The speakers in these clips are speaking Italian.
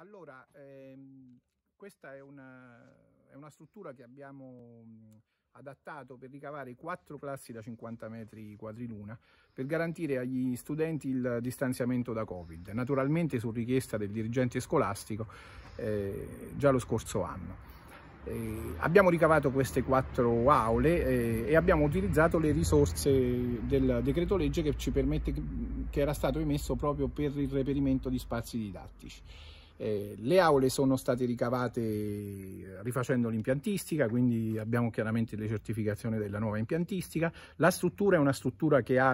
Allora, ehm, questa è una, è una, struttura che abbiamo mm, adattato per ricavare quattro classi da 50 metri quadriluna per garantire agli studenti il distanziamento da Covid, naturalmente su richiesta del dirigente scolastico eh, già lo scorso anno. Eh, abbiamo ricavato queste quattro aule eh, e abbiamo utilizzato le risorse del decreto legge che ci permette che era stato emesso proprio per il reperimento di spazi didattici. Eh, le aule sono state ricavate eh, rifacendo l'impiantistica, quindi abbiamo chiaramente le certificazioni della nuova impiantistica. La struttura è una struttura che ha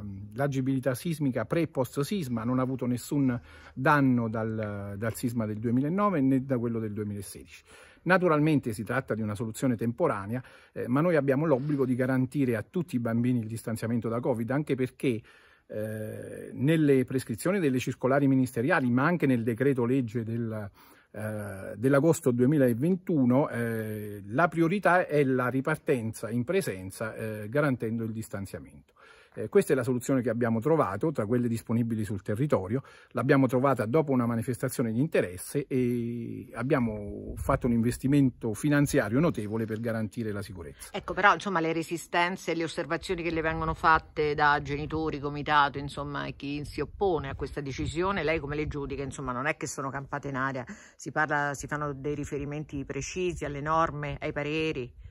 ehm, l'agibilità la, sismica pre e post sisma, non ha avuto nessun danno dal, dal sisma del 2009 né da quello del 2016. Naturalmente si tratta di una soluzione temporanea, eh, ma noi abbiamo l'obbligo di garantire a tutti i bambini il distanziamento da Covid, anche perché eh, nelle prescrizioni delle circolari ministeriali, ma anche nel decreto legge del, eh, dell'agosto 2021, eh, la priorità è la ripartenza in presenza eh, garantendo il distanziamento. Eh, questa è la soluzione che abbiamo trovato tra quelle disponibili sul territorio, l'abbiamo trovata dopo una manifestazione di interesse e abbiamo fatto un investimento finanziario notevole per garantire la sicurezza. Ecco però insomma le resistenze e le osservazioni che le vengono fatte da genitori, comitato, insomma chi si oppone a questa decisione, lei come le giudica? Insomma non è che sono campate in aria, si, parla, si fanno dei riferimenti precisi alle norme, ai pareri?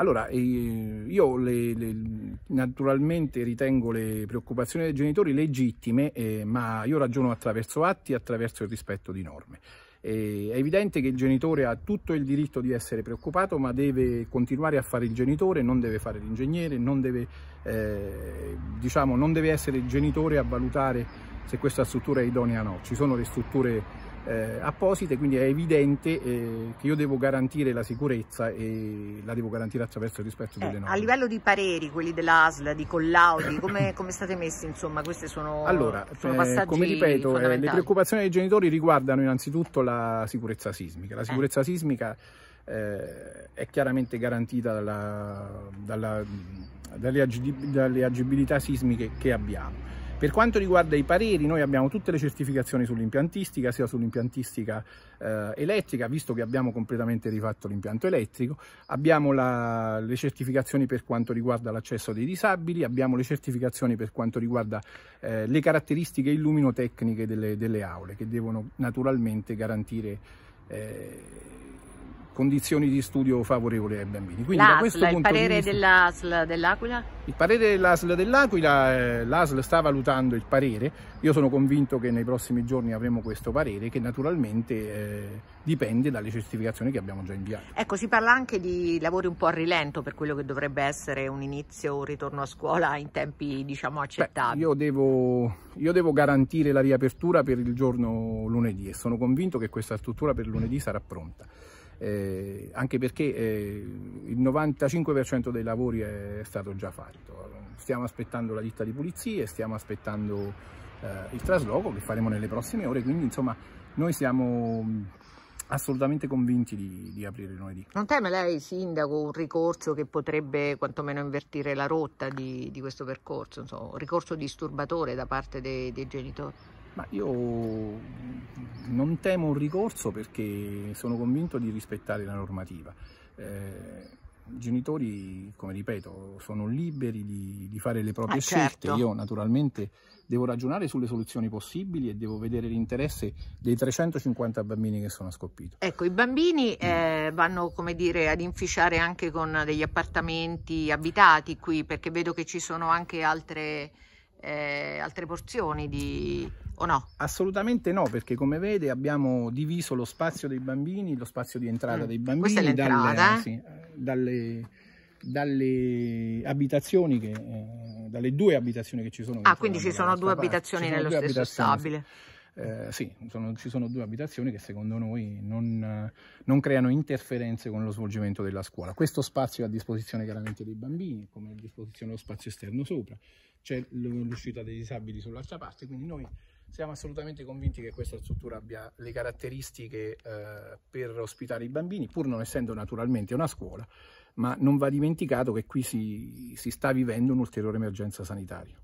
Allora, eh, io le, le, naturalmente ritengo le preoccupazioni dei genitori legittime, eh, ma io ragiono attraverso atti e attraverso il rispetto di norme. Eh, è evidente che il genitore ha tutto il diritto di essere preoccupato, ma deve continuare a fare il genitore, non deve fare l'ingegnere, non, eh, diciamo, non deve essere il genitore a valutare se questa struttura è idonea o no. Ci sono le strutture eh, apposite, quindi è evidente eh, che io devo garantire la sicurezza e la devo garantire attraverso il rispetto eh, delle norme. A livello di pareri, quelli dell'ASL, di collaudi, come, come, state messi? Insomma, queste sono, allora, sono eh, passaggi Come ripeto, eh, le preoccupazioni dei genitori riguardano innanzitutto la sicurezza sismica. La eh. sicurezza sismica è chiaramente garantita dalla, dalla, mm, dalle, agi, dalle agibilità sismiche che abbiamo. Per quanto riguarda i pareri, noi abbiamo tutte le certificazioni sull'impiantistica, sia sull'impiantistica eh, elettrica, visto che abbiamo completamente rifatto l'impianto elettrico, abbiamo la, le certificazioni per quanto riguarda l'accesso dei disabili, abbiamo le certificazioni per quanto riguarda eh, le caratteristiche illuminotecniche delle, delle, aule, che devono naturalmente garantire eh, condizioni di studio favorevoli ai bambini. Quindi da questo il punto parere vista... dell'ASL dell'Aquila? Il parere dell'ASL dell'Aquila, eh, l'ASL sta valutando il parere, io sono convinto che nei prossimi giorni avremo questo parere che naturalmente eh, dipende dalle certificazioni che abbiamo già inviato. Ecco, si parla anche di lavori un po' a rilento per quello che dovrebbe essere un inizio un ritorno a scuola in tempi diciamo accettabili. Beh, io, devo, io devo garantire la riapertura per il giorno lunedì e sono convinto che questa struttura per lunedì sarà pronta eh, anche perché eh, il 95% dei lavori è stato già fatto. Stiamo aspettando la ditta di pulizie, stiamo aspettando eh, il trasloco che faremo nelle prossime ore, quindi insomma noi siamo mm, assolutamente convinti di, di aprire lunedì. Non teme lei, Sindaco, un ricorso che potrebbe quantomeno invertire la rotta di, di questo percorso, insomma, un ricorso disturbatore da parte dei, dei genitori? Ma io non temo un ricorso perché sono convinto di rispettare la normativa. Eh, i genitori, come ripeto, sono liberi di, di fare le proprie ah, scelte. Certo. Io naturalmente devo ragionare sulle soluzioni possibili e devo vedere l'interesse dei 350 bambini che sono a Ecco, i bambini mm. eh, vanno, come dire, ad inficiare anche con degli appartamenti abitati qui, perché vedo che ci sono anche altre eh, altre porzioni di... o no? Assolutamente no, perché come vede abbiamo diviso lo spazio dei bambini, lo spazio di entrata mm. dei bambini Questa è dalle, eh? sì, dalle, dalle, abitazioni che... Eh, dalle due abitazioni che ci sono. Ah, quindi ci sono due abitazioni nello stesso abitazioni. stabile eh, sì, sono, ci sono due abitazioni che secondo noi non, non, creano interferenze con lo svolgimento della scuola. Questo spazio è a disposizione chiaramente dei bambini, come è a disposizione lo spazio esterno sopra, c'è l'uscita dei disabili sull'altra parte, quindi noi siamo assolutamente convinti che questa struttura abbia le caratteristiche eh, per ospitare i bambini, pur non essendo naturalmente una scuola, ma non va dimenticato che qui si, si sta vivendo un'ulteriore emergenza sanitaria.